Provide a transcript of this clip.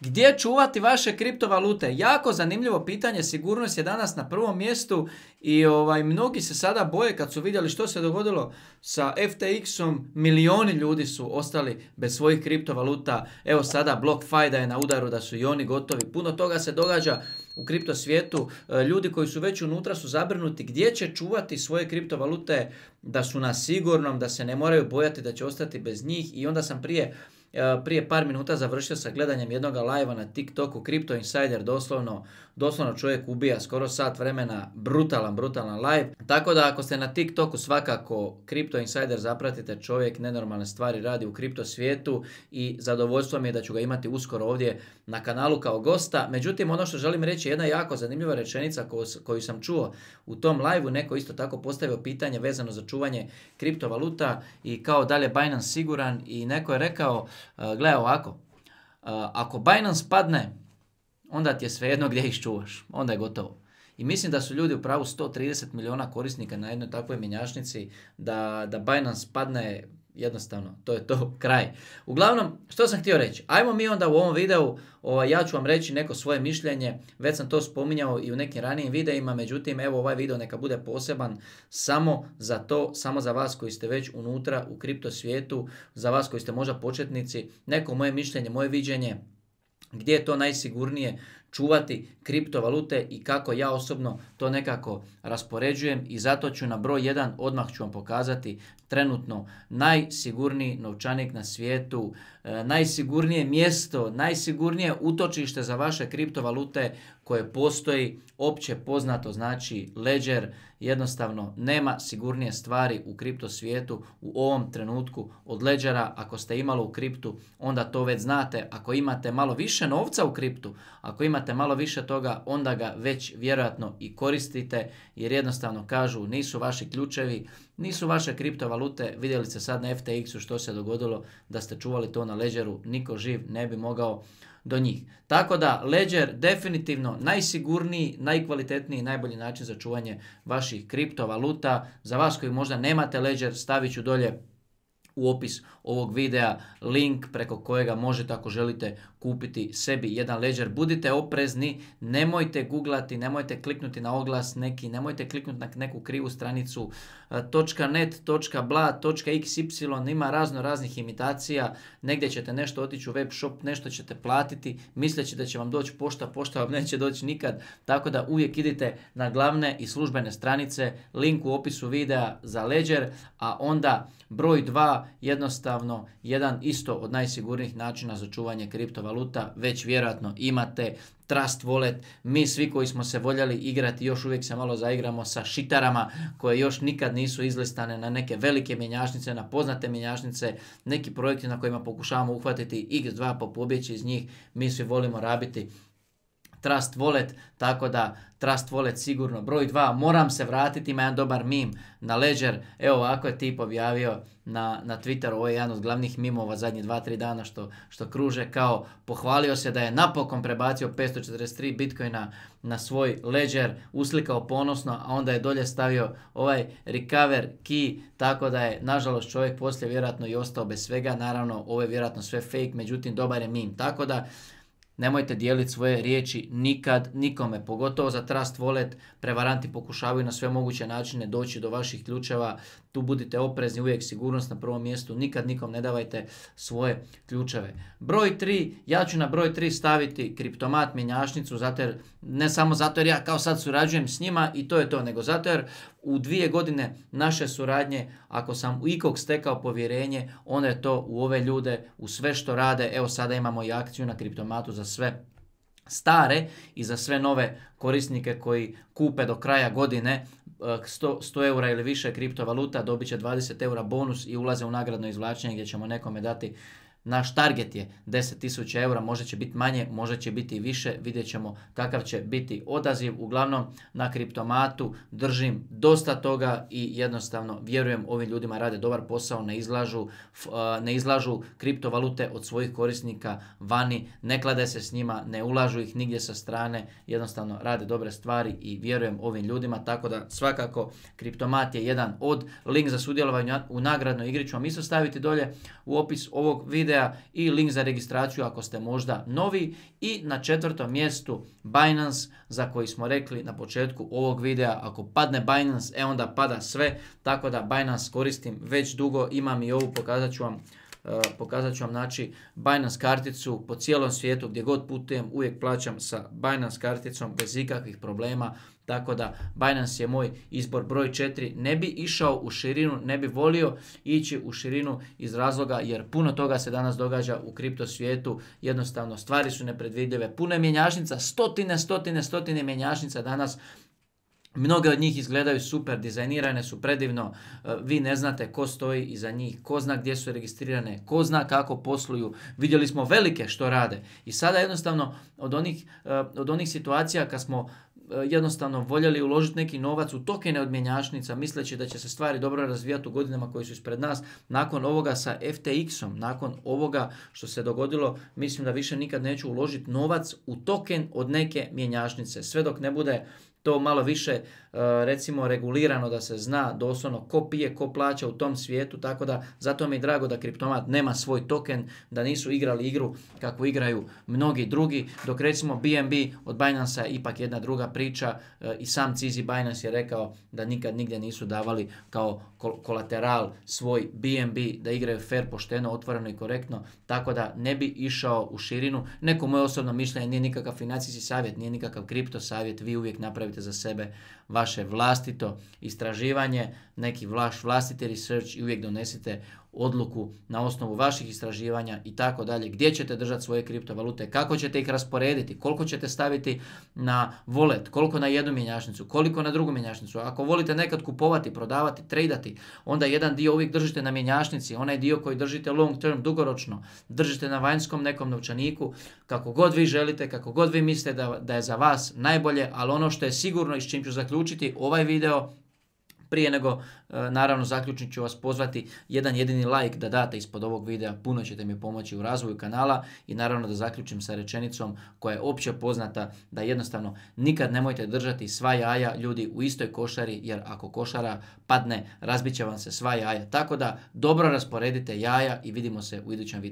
Gdje čuvati vaše kriptovalute? Jako zanimljivo pitanje, sigurnost je danas na prvom mjestu i ovaj, mnogi se sada boje kad su vidjeli što se dogodilo sa FTX-om, milioni ljudi su ostali bez svojih kriptovaluta, evo sada BlockFi da je na udaru da su i oni gotovi, puno toga se događa u kripto svijetu, e, ljudi koji su već unutra su zabrinuti gdje će čuvati svoje kriptovalute da su na sigurnom, da se ne moraju bojati da će ostati bez njih i onda sam prije E, prije par minuta završio sa gledanjem jednog live na TikToku Crypto Insider doslovno doslovno čovjek ubija skoro sat vremena brutalan brutalan live tako da ako ste na TikToku svakako Crypto Insider zapratite čovjek nenormalne stvari radi u kripto svijetu i zadovoljstvo mi je da ću ga imati uskoro ovdje na kanalu kao gosta međutim ono što želim reći je jedna jako zanimljiva rečenica koju sam čuo u tom liveu neko isto tako postavio pitanje vezano za čuvanje kriptovaluta i kao da je Binance siguran i neko je rekao E, Gle, ovako, e, ako Binance padne, onda ti je jedno gdje ih čuvaš, onda je gotovo. I mislim da su ljudi u pravu 130 milijuna korisnika na jednoj takvoj mjenjačnici, da, da Binance padne jednostavno, to je to, kraj. Uglavnom, što sam htio reći? Ajmo mi onda u ovom videu, ovaj, ja ću vam reći neko svoje mišljenje, već sam to spominjao i u nekim ranijim videima, međutim, evo ovaj video neka bude poseban samo za to, samo za vas koji ste već unutra u kripto svijetu, za vas koji ste možda početnici, neko moje mišljenje, moje viđenje, gdje je to najsigurnije, čuvati kriptovalute i kako ja osobno to nekako raspoređujem i zato ću na broj 1 odmah ću vam pokazati trenutno najsigurniji novčanik na svijetu, e, najsigurnije mjesto, najsigurnije utočište za vaše kriptovalute koje postoji opće poznato znači Ledger jednostavno nema sigurnije stvari u kripto svijetu u ovom trenutku od Ledgera ako ste imali u kriptu onda to već znate ako imate malo više novca u kriptu ako imate malo više toga, onda ga već vjerojatno i koristite, jer jednostavno kažu nisu vaši ključevi, nisu vaše kriptovalute, vidjeli ste sad na FTX-u što se dogodilo, da ste čuvali to na Ledgeru, niko živ ne bi mogao do njih. Tako da Ledger definitivno najsigurniji, najkvalitetniji, najbolji način za čuvanje vaših kriptovaluta. Za vas koji možda nemate Ledger, stavit ću dolje u opis ovog videa link preko kojega možete ako želite kupiti sebi jedan ledger. Budite oprezni, nemojte googlati, nemojte kliknuti na oglas neki, nemojte kliknuti na neku krivu stranicu e, .net, .bla, .xy, ima razno raznih imitacija, negdje ćete nešto otići u web shop, nešto ćete platiti, misleći da će vam doći pošta, pošta vam neće doći nikad, tako da uvijek idite na glavne i službene stranice, link u opisu videa za ledger, a onda broj 2 jednostavno jedan isto od najsigurnijih načina za čuvanje kriptovaluta, već vjerojatno imate Trust Wallet, mi svi koji smo se voljeli igrati, još uvijek se malo zaigramo sa šitarama koje još nikad nisu izlistane na neke velike mjenjačnice, na poznate mjenjačnice, neki projekti na kojima pokušavamo uhvatiti x2 po pa pobjeći iz njih, mi svi volimo rabiti Trust Wallet, tako da Trust Wallet sigurno. Broj 2, moram se vratiti, ima jedan dobar mim na Ledger. Evo ovako je tip objavio na, na Twitteru, ovo je jedan od glavnih mimova zadnje 2-3 dana što, što kruže, kao pohvalio se da je napokon prebacio 543 bitcoina na svoj Ledger, uslikao ponosno, a onda je dolje stavio ovaj recover key, tako da je nažalost čovjek poslije vjerojatno i ostao bez svega, naravno ovo je vjerojatno sve fake, međutim dobar je mim, tako da Nemojte dijeliti svoje riječi nikad nikome, pogotovo za trust wallet. Prevaranti pokušavaju na sve moguće načine doći do vaših ključeva. Tu budite oprezni, uvijek sigurnost na prvom mjestu. Nikad nikom ne davajte svoje ključeve. Broj 3, ja ću na broj 3 staviti kriptomat mjenjačnicu, zato ne samo zato jer ja kao sad surađujem s njima i to je to, nego zato jer u dvije godine naše suradnje, ako sam u ikog stekao povjerenje, onda je to u ove ljude, u sve što rade. Evo sada imamo i akciju na kriptomatu za sve stare i za sve nove korisnike koji kupe do kraja godine 100, e, 100 eura ili više kriptovaluta dobit će 20 eura bonus i ulaze u nagradno izvlačenje gdje ćemo nekome dati naš target je 10.000 eura, možda će biti manje, možda će biti i više, vidjet ćemo kakav će biti odaziv. Uglavnom, na kriptomatu držim dosta toga i jednostavno vjerujem ovim ljudima rade dobar posao, ne izlažu, ne izlažu kriptovalute od svojih korisnika vani, ne klade se s njima, ne ulažu ih nigdje sa strane, jednostavno rade dobre stvari i vjerujem ovim ljudima, tako da svakako kriptomat je jedan od link za sudjelovanje u nagradnoj igri ću vam isto staviti dolje u opis ovog videa videa i link za registraciju ako ste možda novi. I na četvrtom mjestu Binance za koji smo rekli na početku ovog videa, ako padne Binance, e onda pada sve, tako da Binance koristim već dugo, imam i ovu, pokazat ću vam e, pokazat ću vam znači Binance karticu po cijelom svijetu gdje god putujem uvijek plaćam sa Binance karticom bez ikakvih problema tako da Binance je moj izbor broj 4. Ne bi išao u širinu, ne bi volio ići u širinu iz razloga jer puno toga se danas događa u kripto svijetu. Jednostavno stvari su nepredvidljive. Puno je mjenjačnica, stotine, stotine, stotine mjenjašnica danas Mnoge od njih izgledaju super, dizajnirane su predivno, e, vi ne znate ko stoji iza njih, ko zna gdje su registrirane, ko zna kako posluju, vidjeli smo velike što rade. I sada jednostavno od onih, e, od onih situacija kad smo E, jednostavno voljeli uložiti neki novac u tokene od mjenjačnica misleći da će se stvari dobro razvijati u godinama koje su ispred nas. Nakon ovoga sa FTX-om, nakon ovoga što se dogodilo, mislim da više nikad neću uložiti novac u token od neke mjenjačnice. Sve dok ne bude to malo više e, recimo regulirano da se zna doslovno ko pije, ko plaća u tom svijetu, tako da zato mi je drago da kriptomat nema svoj token, da nisu igrali igru kako igraju mnogi drugi, dok recimo BNB od Binance je ipak jedna druga priča eh, i sam Cizi Binance je rekao da nikad nigdje nisu davali kao kolateral svoj BNB da igraju fair, pošteno, otvoreno i korektno, tako da ne bi išao u širinu. Neko moje osobno mišljenje nije nikakav financijski savjet, nije nikakav kripto savjet, vi uvijek napravite za sebe vaše vlastito istraživanje, neki vaš vlastiti research i uvijek donesite odluku na osnovu vaših istraživanja i tako dalje, gdje ćete držati svoje kriptovalute, kako ćete ih rasporediti, koliko ćete staviti na volet, koliko na jednu mjenjačnicu, koliko na drugu mjenjačnicu. Ako volite nekad kupovati, prodavati, tradati, onda jedan dio uvijek držite na mjenjačnici, onaj dio koji držite long term, dugoročno, držite na vanjskom nekom novčaniku, kako god vi želite, kako god vi mislite da, da je za vas najbolje, ali ono što je sigurno i s čim ću zaključiti ovaj video prije nego, e, naravno, zaključno ću vas pozvati jedan jedini like da date ispod ovog videa, puno ćete mi pomoći u razvoju kanala i naravno da zaključim sa rečenicom koja je opće poznata da jednostavno nikad nemojte držati sva jaja ljudi u istoj košari jer ako košara padne, razbit će vam se sva jaja. Tako da dobro rasporedite jaja i vidimo se u idućem videu.